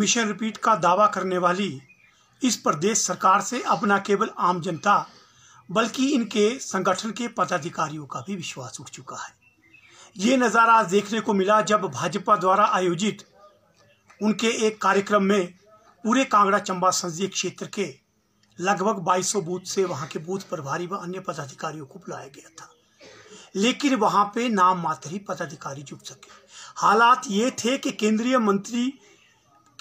mission repeat का दावा करने वाली इस प्रदेश सरकार से अपना केवल आम जनता बल्कि इनके संगठन के पदाधिकारियों का भी विश्वास उठ चुका है ये नज़ारा देखने को मिला जब भाजपा द्वारा आयोजित उनके एक कार्यक्रम में पूरे कांगड़ा चंबा संसदीय क्षेत्र के लगभग 2200 बूथ से वहाँ के बूथ प्रभारी व अन्य पदाधिकारियों को बुलाया गया था लेकिन वहाँ पे नाम मात्र ही पदाधिकारी जुट सके हालात ये थे कि केंद्रीय मंत्री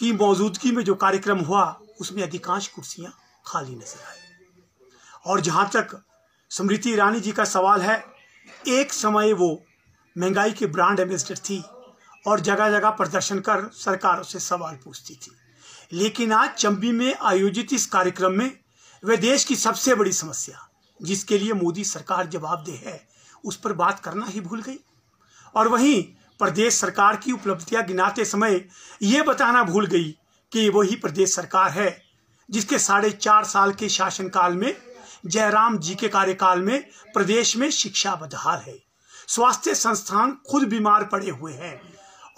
की मौजूदगी में जो कार्यक्रम हुआ उसमें अधिकांश कुर्सियां खाली नजर आई और जहां तक स्मृति ईरानी जी का सवाल है एक समय वो महंगाई के ब्रांड एम्बेसडर थी और जगह जगह प्रदर्शन कर सरकारों से सवाल पूछती थी लेकिन आज चंबी में आयोजित इस कार्यक्रम में वे देश की सबसे बड़ी समस्या जिसके लिए मोदी सरकार जवाबदेह है उस पर बात करना ही भूल गई और वहीं प्रदेश सरकार की उपलब्धियां गिनाते समय ये बताना भूल गई कि वही प्रदेश सरकार है जिसके साढ़े चार साल के शासनकाल में जयराम जी के कार्यकाल में प्रदेश में शिक्षा बदहाल है स्वास्थ्य संस्थान खुद बीमार पड़े हुए हैं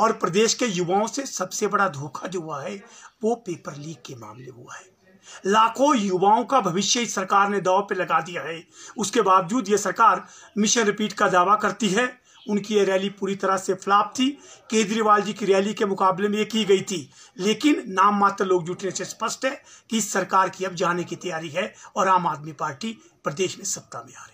और प्रदेश के युवाओं से सबसे बड़ा धोखा जो हुआ है वो पेपर लीक के मामले हुआ है लाखों युवाओं का भविष्य इस सरकार ने दाव पे लगा दिया है उसके बावजूद ये सरकार मिशन रिपीट का दावा करती है उनकी ये रैली पूरी तरह से फ्लाप थी केजरीवाल जी की रैली के मुकाबले में ये की गई थी लेकिन नाम मात्र लोग जुटने से स्पष्ट है कि सरकार की अब जाने की तैयारी है और आम आदमी पार्टी प्रदेश में सत्ता में आ रही